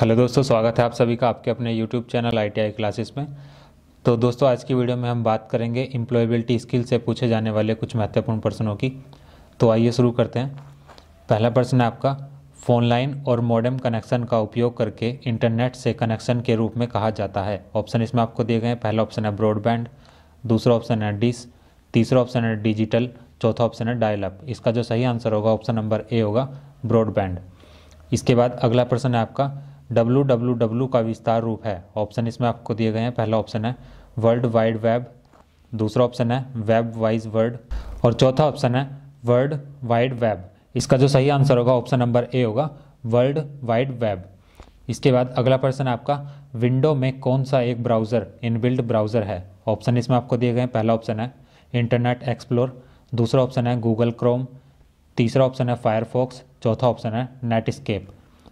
hello दोस्तों स्वागत है आप सभी का आपके अपने यूट्यूब चैनल आई क्लासेस में तो दोस्तों आज की वीडियो में हम बात करेंगे एम्प्लॉयबिलिटी स्किल से पूछे जाने वाले कुछ महत्वपूर्ण प्रश्नों की तो आइए शुरू करते हैं पहला प्रश्न है आपका फ़ोन लाइन और मॉडर्म कनेक्शन का उपयोग करके इंटरनेट से कनेक्शन के रूप में कहा जाता है ऑप्शन इसमें आपको दिए गए हैं पहला ऑप्शन है ब्रॉडबैंड दूसरा ऑप्शन है डिस तीसरा ऑप्शन है डिजिटल चौथा ऑप्शन है डायलप इसका जो सही आंसर होगा ऑप्शन नंबर ए होगा ब्रॉडबैंड इसके बाद अगला प्रश्न है आपका डब्लू डब्लू डब्लू का विस्तार रूप है ऑप्शन इसमें आपको दिए गए हैं पहला ऑप्शन है वर्ल्ड वाइड वेब दूसरा ऑप्शन है वेब वाइज वर्ड और चौथा ऑप्शन है वर्ल्ड वाइड वेब इसका जो सही आंसर होगा ऑप्शन नंबर ए होगा वर्ल्ड वाइड वेब इसके बाद अगला प्रश्न आपका विंडो में कौन सा एक ब्राउज़र इनबिल्ड ब्राउज़र है ऑप्शन इसमें आपको दिए गए हैं पहला ऑप्शन है इंटरनेट एक्सप्लोर दूसरा ऑप्शन है गूगल क्रोम तीसरा ऑप्शन है फायरफॉक्स चौथा ऑप्शन है नेटस्केप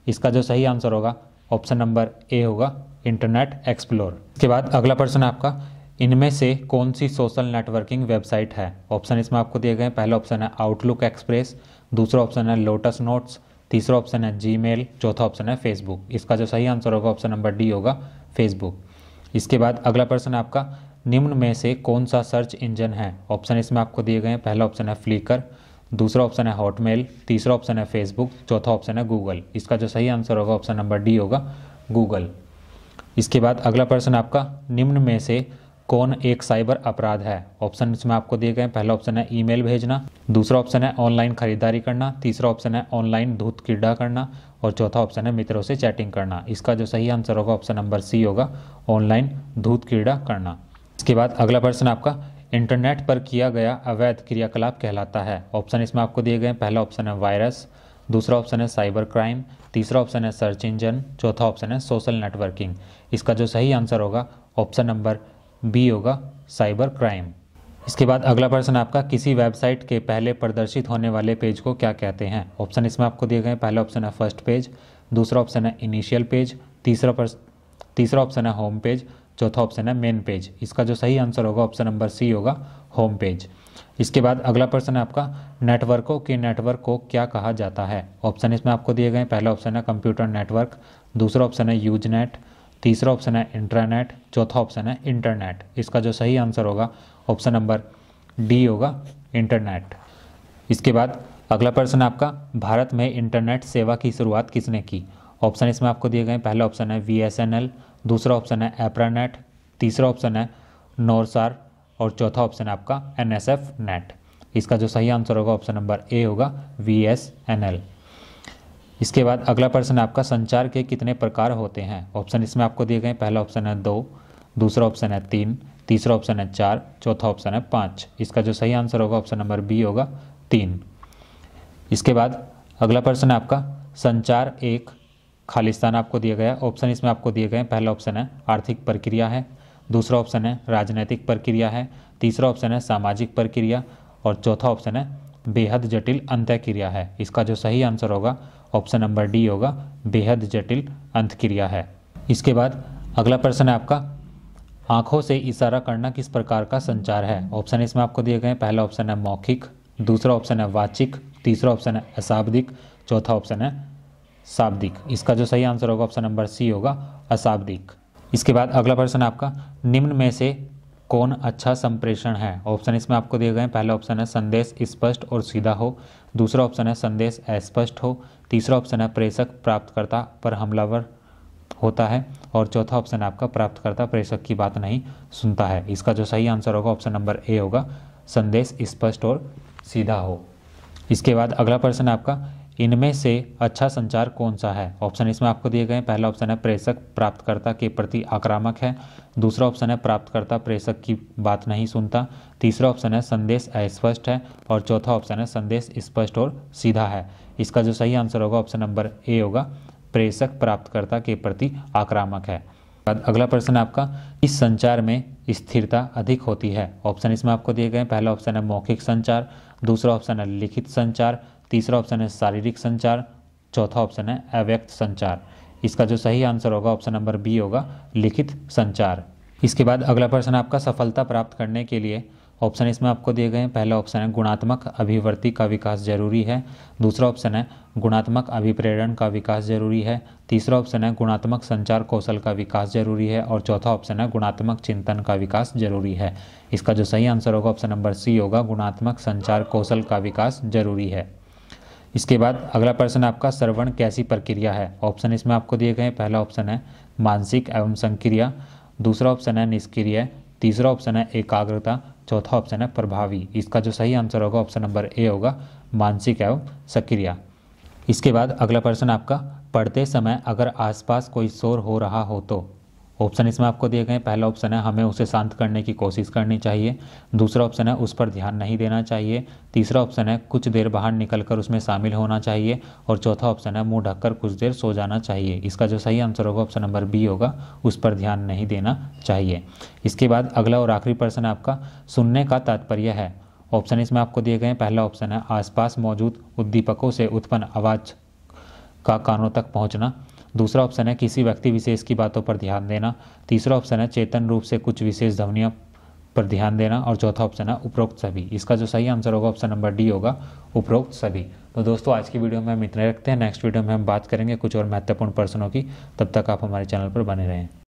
इसका जो सही आंसर होगा ऑप्शन नंबर ए होगा इंटरनेट एक्सप्लोर इसके बाद अगला प्रश्न है आपका इनमें से कौन सी सोशल नेटवर्किंग वेबसाइट है ऑप्शन इसमें आपको दिए गए पहला ऑप्शन है आउटलुक एक्सप्रेस दूसरा ऑप्शन है लोटस नोट्स तीसरा ऑप्शन है जी चौथा ऑप्शन है फेसबुक इसका जो सही आंसर होगा ऑप्शन नंबर डी होगा फेसबुक इसके बाद अगला प्रश्न है आपका निम्न में से कौन सा सर्च इंजन है ऑप्शन इसमें आपको दिए गए हैं पहला ऑप्शन है फ्लिकर दूसरा ऑप्शन है हॉटमेल तीसरा ऑप्शन है फेसबुक चौथा ऑप्शन है गूगल इसका जो सही आंसर होगा ऑप्शन नंबर डी होगा गूगल इसके बाद अगला प्रश्न आपका निम्न में से कौन एक साइबर अपराध है ऑप्शन इसमें आपको दिए गए पहला ऑप्शन है ईमेल भेजना दूसरा ऑप्शन है ऑनलाइन खरीदारी करना तीसरा ऑप्शन है ऑनलाइन धूत क्रीडा करना और चौथा ऑप्शन है मित्रों से चैटिंग करना इसका जो सही आंसर होगा ऑप्शन नंबर सी होगा ऑनलाइन धूत क्रीडा करना इसके बाद अगला प्रश्न आपका इंटरनेट पर किया गया अवैध क्रियाकलाप कहलाता है ऑप्शन इसमें आपको दिए गए पहला ऑप्शन है वायरस दूसरा ऑप्शन है साइबर क्राइम तीसरा ऑप्शन है सर्च इंजन चौथा ऑप्शन है सोशल नेटवर्किंग इसका जो सही आंसर होगा ऑप्शन नंबर बी होगा साइबर क्राइम इसके बाद अगला प्रश्न आपका किसी वेबसाइट के पहले प्रदर्शित होने वाले पेज को क्या कहते हैं ऑप्शन इसमें आपको दिए गए पहला ऑप्शन है फर्स्ट पेज दूसरा ऑप्शन है इनिशियल पेज तीसरा तीसरा ऑप्शन है होम पेज चौथा ऑप्शन है मेन पेज इसका जो सही आंसर होगा ऑप्शन नंबर सी होगा होम पेज इसके बाद अगला प्रश्न है आपका नेटवर्कों के नेटवर्क को क्या कहा जाता है ऑप्शन इसमें आपको दिए गए पहला ऑप्शन है कंप्यूटर नेटवर्क दूसरा ऑप्शन है यूजनेट तीसरा ऑप्शन है इंटरनेट चौथा ऑप्शन है इंटरनेट इसका जो सही आंसर होगा ऑप्शन नंबर डी होगा इंटरनेट इसके बाद अगला प्रश्न आपका भारत में इंटरनेट सेवा की शुरुआत किसने की ऑप्शन इसमें आपको दिए गए पहला ऑप्शन है वी दूसरा ऑप्शन है एप्रानेट तीसरा ऑप्शन है नोरसार और चौथा ऑप्शन है आपका एन एस एफ नेट इसका जो सही आंसर होगा ऑप्शन नंबर ए होगा वी एस एन एल इसके बाद अगला प्रश्न आपका संचार के कितने प्रकार होते हैं ऑप्शन इसमें आपको दिए गए पहला ऑप्शन है दो दूसरा ऑप्शन है तीन तीसरा ऑप्शन है चार चौथा ऑप्शन है पाँच इसका जो सही आंसर होगा ऑप्शन नंबर बी होगा तीन इसके बाद अगला प्रश्न है आपका संचार एक खालिस्तान आपको दिया गया ऑप्शन इसमें आपको दिए गए पहला ऑप्शन है आर्थिक प्रक्रिया है दूसरा ऑप्शन है राजनैतिक प्रक्रिया है तीसरा ऑप्शन है सामाजिक प्रक्रिया और चौथा ऑप्शन है बेहद जटिल अंत्यक्रिया है इसका जो सही आंसर होगा ऑप्शन नंबर डी होगा बेहद जटिल अंत्यक्रिया है इसके बाद अगला प्रश्न है आपका आंखों से इशारा करना किस प्रकार का संचार है ऑप्शन इसमें आपको दिए गए पहला ऑप्शन है मौखिक दूसरा ऑप्शन है वाचिक तीसरा ऑप्शन है अशाब्दिक चौथा ऑप्शन है शाब्दिक इसका जो सही आंसर होगा ऑप्शन नंबर सी होगा अशाब्दिक इसके बाद अगला प्रश्न आपका निम्न में से कौन अच्छा संप्रेषण है ऑप्शन इसमें आपको दिए गए हैं पहला ऑप्शन है संदेश स्पष्ट और सीधा हो दूसरा ऑप्शन है संदेश अस्पष्ट हो तीसरा ऑप्शन है प्रेषक प्राप्तकर्ता पर हमलावर होता है और चौथा ऑप्शन आपका प्राप्तकर्ता प्रेषक की बात नहीं सुनता है इसका जो सही आंसर होगा ऑप्शन नंबर ए होगा संदेश स्पष्ट और सीधा हो इसके बाद अगला प्रश्न आपका इनमें से अच्छा संचार कौन सा है ऑप्शन इसमें आपको दिए गए पहला ऑप्शन है प्रेषक प्राप्तकर्ता के प्रति आक्रामक है दूसरा ऑप्शन है प्राप्तकर्ता प्रेषक की बात नहीं सुनता तीसरा ऑप्शन है संदेश अस्पष्ट है और चौथा ऑप्शन है संदेश स्पष्ट और सीधा है इसका जो सही आंसर होगा ऑप्शन नंबर ए होगा प्रेषक प्राप्तकर्ता के प्रति आक्रामक है अगला प्रश्न आपका इस संचार में स्थिरता अधिक होती है ऑप्शन इसमें आपको दिए गए पहला ऑप्शन है मौखिक संचार दूसरा ऑप्शन है लिखित संचार तीसरा ऑप्शन है शारीरिक संचार चौथा ऑप्शन है अव्यक्त संचार इसका जो सही आंसर होगा ऑप्शन नंबर बी होगा लिखित संचार इसके बाद अगला प्रश्न आपका सफलता प्राप्त करने के लिए ऑप्शन इसमें आपको दिए गए हैं पहला ऑप्शन है गुणात्मक अभिवर्ती का विकास जरूरी है दूसरा ऑप्शन है गुणात्मक अभिप्रेरण का विकास जरूरी है तीसरा ऑप्शन है गुणात्मक संचार कौशल का विकास जरूरी है और चौथा ऑप्शन है गुणात्मक चिंतन का विकास जरूरी है इसका जो सही आंसर होगा ऑप्शन नंबर सी होगा गुणात्मक संचार कौशल का विकास जरूरी है इसके बाद अगला प्रश्न आपका श्रवण कैसी प्रक्रिया है ऑप्शन इसमें आपको दिए गए पहला ऑप्शन है मानसिक एवं संक्रिया दूसरा ऑप्शन है निष्क्रिय तीसरा ऑप्शन है एकाग्रता चौथा ऑप्शन है प्रभावी इसका जो सही आंसर होगा ऑप्शन नंबर ए होगा मानसिक एवं सक्रिय इसके बाद अगला प्रश्न आपका पढ़ते समय अगर आसपास कोई शोर हो रहा हो तो ऑप्शन इसमें आपको दिए गए पहला ऑप्शन है हमें उसे शांत करने की कोशिश करनी चाहिए दूसरा ऑप्शन है उस पर ध्यान नहीं देना चाहिए तीसरा ऑप्शन है कुछ देर बाहर निकलकर उसमें शामिल होना चाहिए और चौथा ऑप्शन है मुंह ढककर कुछ देर सो जाना चाहिए इसका जो सही आंसर होगा ऑप्शन नंबर बी होगा उस पर ध्यान नहीं देना चाहिए इसके बाद अगला और आखिरी प्रश्न आपका सुनने का तात्पर्य है ऑप्शन इसमें आपको दिए गए पहला ऑप्शन है आसपास मौजूद उद्दीपकों से उत्पन्न आवाज़ का कानों तक पहुंचना दूसरा ऑप्शन है किसी व्यक्ति विशेष की बातों पर ध्यान देना तीसरा ऑप्शन है चेतन रूप से कुछ विशेष ध्वनियों पर ध्यान देना और चौथा ऑप्शन है उपरोक्त सभी इसका जो सही आंसर होगा ऑप्शन नंबर डी होगा उपरोक्त सभी तो दोस्तों आज की वीडियो में हम इतने रखते हैं नेक्स्ट वीडियो में हम बात करेंगे कुछ और महत्वपूर्ण प्रश्नों की तब तक आप हमारे चैनल पर बने रहें